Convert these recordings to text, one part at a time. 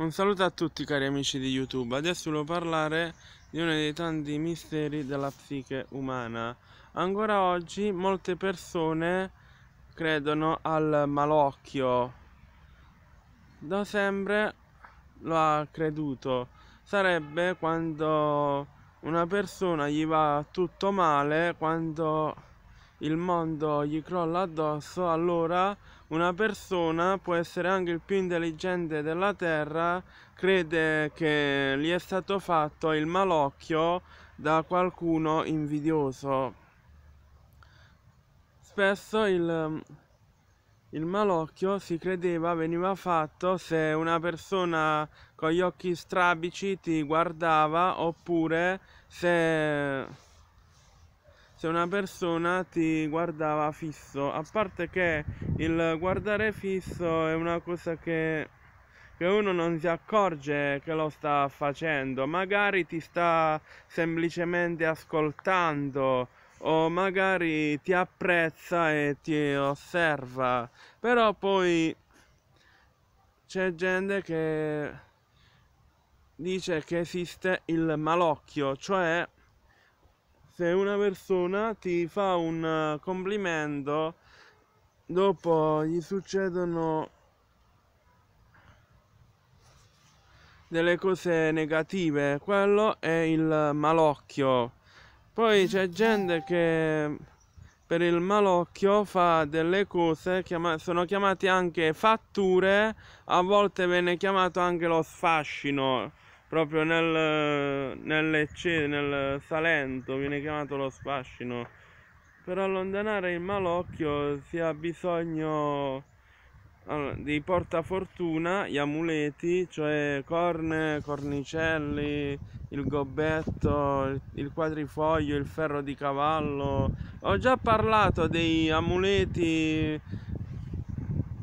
Un saluto a tutti cari amici di YouTube, adesso volevo parlare di uno dei tanti misteri della psiche umana. Ancora oggi molte persone credono al malocchio, da sempre lo ha creduto, sarebbe quando una persona gli va tutto male, quando il mondo gli crolla addosso, allora una persona può essere anche il più intelligente della Terra, crede che gli è stato fatto il malocchio da qualcuno invidioso. Spesso il, il malocchio si credeva veniva fatto se una persona con gli occhi strabici ti guardava oppure se se una persona ti guardava fisso, a parte che il guardare fisso è una cosa che, che uno non si accorge che lo sta facendo, magari ti sta semplicemente ascoltando o magari ti apprezza e ti osserva, però poi c'è gente che dice che esiste il malocchio, cioè se una persona ti fa un eh, complimento, dopo gli succedono delle cose negative, quello è il malocchio. Poi c'è gente che per il malocchio fa delle cose, chiama sono chiamate anche fatture, a volte viene chiamato anche lo sfascino proprio nel, nell'Ecce, nel Salento, viene chiamato lo sfascino. Per allontanare il malocchio si ha bisogno di portafortuna, gli amuleti, cioè corne, cornicelli, il gobbetto, il quadrifoglio, il ferro di cavallo. Ho già parlato dei amuleti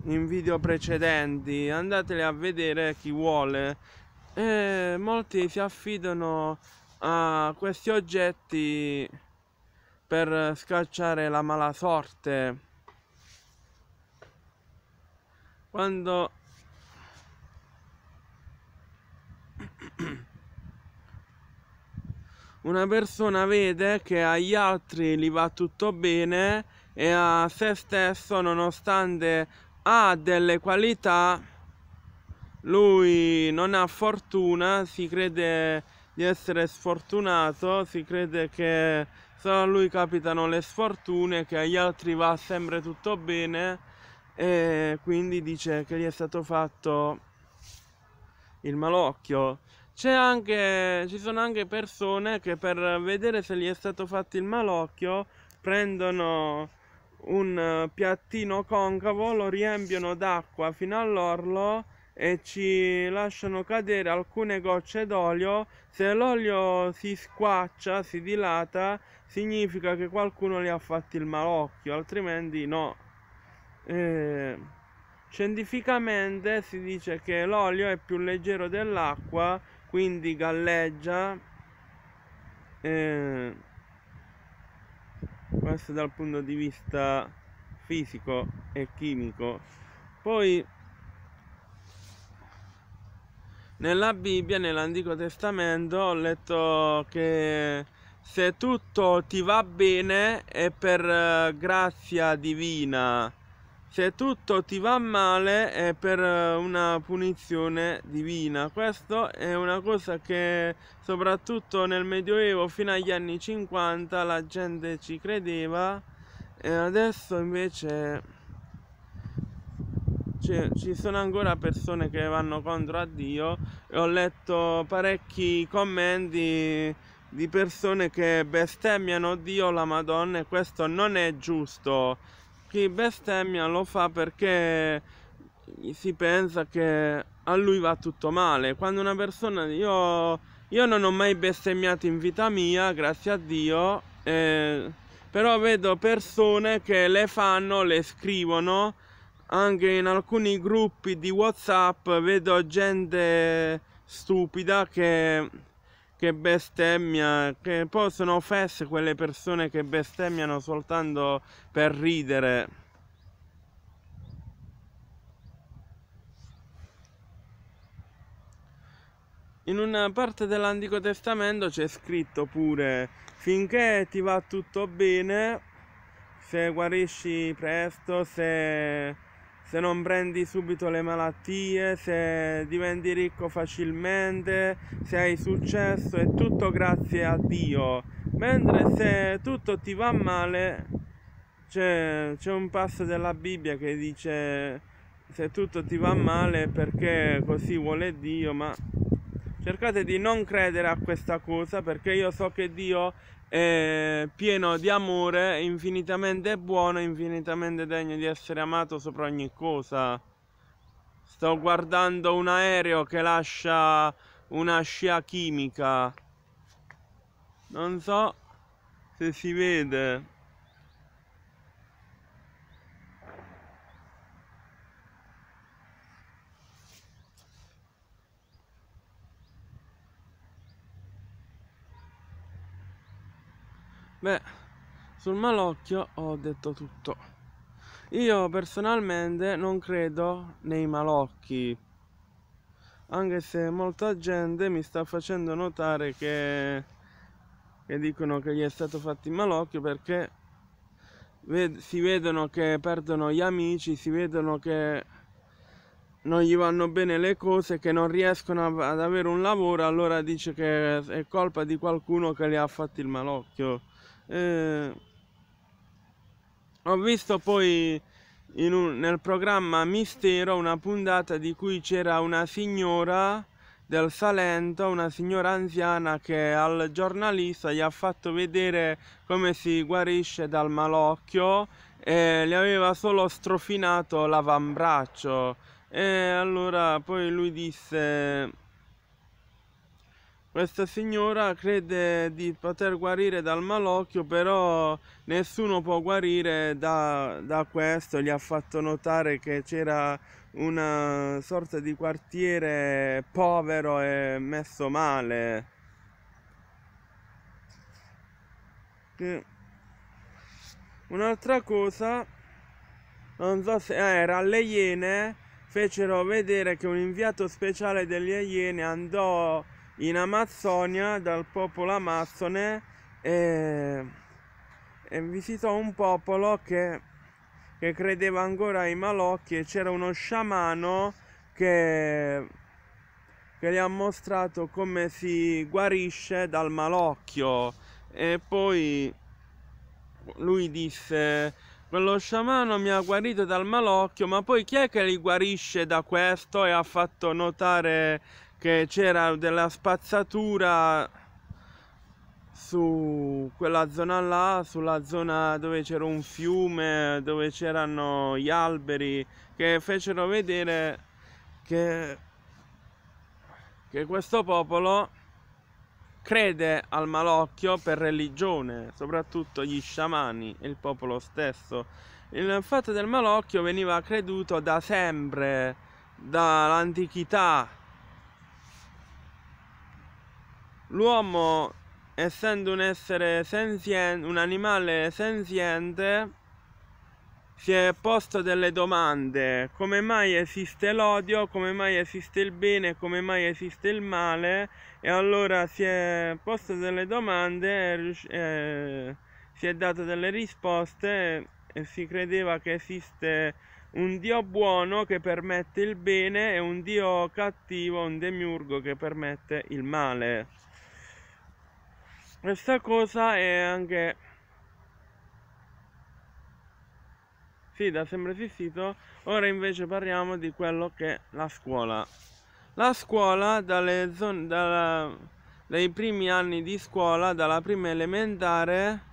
in video precedenti, andateli a vedere chi vuole e molti si affidano a questi oggetti per scacciare la mala sorte quando una persona vede che agli altri gli va tutto bene e a se stesso nonostante ha delle qualità lui non ha fortuna, si crede di essere sfortunato, si crede che solo a lui capitano le sfortune, che agli altri va sempre tutto bene e quindi dice che gli è stato fatto il malocchio. Anche, ci sono anche persone che per vedere se gli è stato fatto il malocchio prendono un piattino concavo, lo riempiono d'acqua fino all'orlo e ci lasciano cadere alcune gocce d'olio se l'olio si squaccia si dilata significa che qualcuno li ha fatti il malocchio altrimenti no eh, scientificamente si dice che l'olio è più leggero dell'acqua quindi galleggia eh, questo dal punto di vista fisico e chimico poi nella Bibbia, nell'Antico Testamento, ho letto che se tutto ti va bene è per eh, grazia divina, se tutto ti va male è per eh, una punizione divina. Questo è una cosa che soprattutto nel Medioevo fino agli anni 50 la gente ci credeva e adesso invece ci sono ancora persone che vanno contro a Dio e ho letto parecchi commenti di persone che bestemmiano Dio la Madonna e questo non è giusto. Chi bestemmia lo fa perché si pensa che a lui va tutto male. Quando una persona, io, io non ho mai bestemmiato in vita mia, grazie a Dio, eh, però vedo persone che le fanno, le scrivono anche in alcuni gruppi di whatsapp vedo gente stupida che, che bestemmia che poi sono offesse quelle persone che bestemmiano soltanto per ridere in una parte dell'Antico Testamento c'è scritto pure finché ti va tutto bene se guarisci presto se se non prendi subito le malattie, se diventi ricco facilmente, se hai successo, è tutto grazie a Dio. Mentre se tutto ti va male, c'è, c'è un passo della Bibbia che dice se tutto ti va male perché così vuole Dio, ma cercate di non credere a questa cosa perché io so che Dio eh, pieno di amore, infinitamente buono, infinitamente degno di essere amato sopra ogni cosa. Sto guardando un aereo che lascia una scia chimica. Non so se si vede. Beh, sul malocchio ho detto tutto. Io personalmente non credo nei malocchi, anche se molta gente mi sta facendo notare che, che dicono che gli è stato fatto il malocchio perché ved si vedono che perdono gli amici, si vedono che non gli vanno bene le cose, che non riescono ad avere un lavoro, allora dice che è colpa di qualcuno che li ha fatto il malocchio eh, ho visto poi un, nel programma Mistero una puntata di cui c'era una signora del Salento, una signora anziana che al giornalista gli ha fatto vedere come si guarisce dal malocchio e le aveva solo strofinato l'avambraccio e allora poi lui disse questa signora crede di poter guarire dal malocchio, però nessuno può guarire da, da questo. Gli ha fatto notare che c'era una sorta di quartiere povero e messo male. Che... Un'altra cosa, non so se ah, era alle Iene, fecero vedere che un inviato speciale degli Iene andò in Amazzonia dal popolo amazzone e, e visitò un popolo che, che credeva ancora ai malocchi e c'era uno sciamano che, che gli ha mostrato come si guarisce dal malocchio e poi lui disse quello sciamano mi ha guarito dal malocchio ma poi chi è che li guarisce da questo e ha fatto notare che c'era della spazzatura su quella zona là, sulla zona dove c'era un fiume, dove c'erano gli alberi, che fecero vedere che, che questo popolo crede al malocchio per religione, soprattutto gli sciamani e il popolo stesso. Il fatto del malocchio veniva creduto da sempre, dall'antichità, L'uomo, essendo un essere senziente, un animale senziente, si è posto delle domande. Come mai esiste l'odio? Come mai esiste il bene? Come mai esiste il male? E allora si è posto delle domande, eh, si è dato delle risposte e si credeva che esiste un Dio buono che permette il bene e un Dio cattivo, un demiurgo che permette il male questa cosa è anche sì da sempre esistito ora invece parliamo di quello che è la scuola la scuola dalle zone dalla, dai primi anni di scuola dalla prima elementare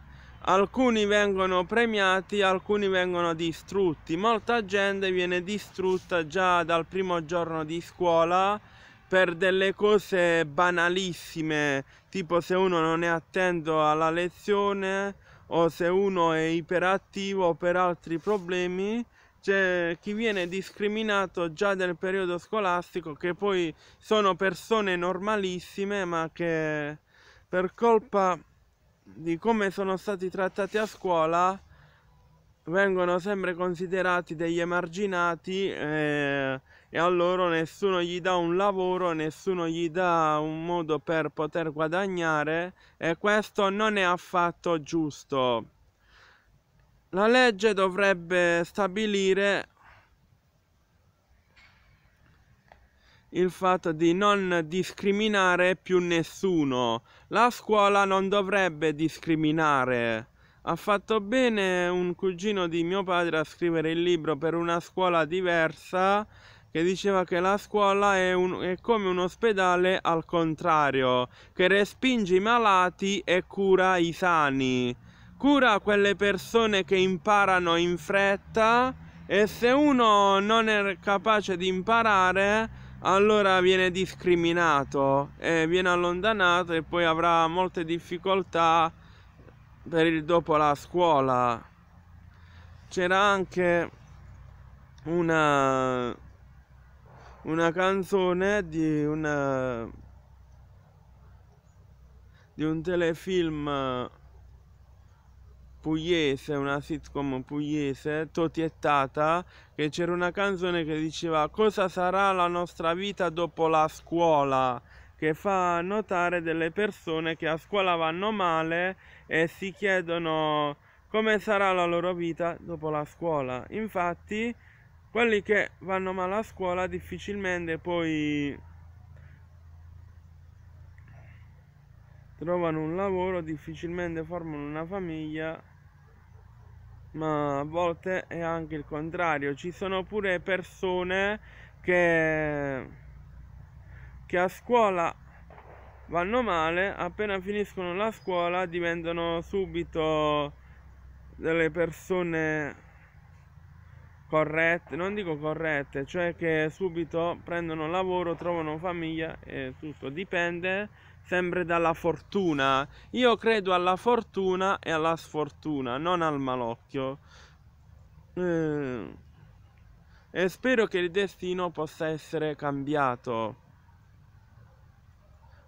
alcuni vengono premiati alcuni vengono distrutti molta gente viene distrutta già dal primo giorno di scuola per delle cose banalissime, tipo se uno non è attento alla lezione o se uno è iperattivo per altri problemi, c'è chi viene discriminato già nel periodo scolastico, che poi sono persone normalissime, ma che per colpa di come sono stati trattati a scuola vengono sempre considerati degli emarginati. Eh, e a loro nessuno gli dà un lavoro, nessuno gli dà un modo per poter guadagnare e questo non è affatto giusto. La legge dovrebbe stabilire il fatto di non discriminare più nessuno. La scuola non dovrebbe discriminare. Ha fatto bene un cugino di mio padre a scrivere il libro per una scuola diversa che diceva che la scuola è, un, è come un ospedale al contrario, che respinge i malati e cura i sani. Cura quelle persone che imparano in fretta e se uno non è capace di imparare allora viene discriminato e viene allontanato e poi avrà molte difficoltà per il dopo la scuola c'era anche una una canzone di una di un telefilm pugliese, una sitcom pugliese, totiettata, che c'era una canzone che diceva cosa sarà la nostra vita dopo la scuola, che fa notare delle persone che a scuola vanno male e si chiedono come sarà la loro vita dopo la scuola. Infatti quelli che vanno male a scuola difficilmente poi trovano un lavoro, difficilmente formano una famiglia, ma a volte è anche il contrario. Ci sono pure persone che, che a scuola vanno male, appena finiscono la scuola diventano subito delle persone corrette, non dico corrette, cioè che subito prendono lavoro, trovano famiglia e tutto dipende sempre dalla fortuna. Io credo alla fortuna e alla sfortuna, non al malocchio. Eh, e spero che il destino possa essere cambiato.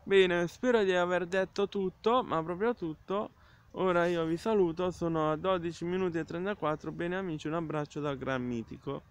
Bene, spero di aver detto tutto, ma proprio tutto. Ora io vi saluto, sono a 12 minuti e 34, bene amici, un abbraccio dal Gran Mitico.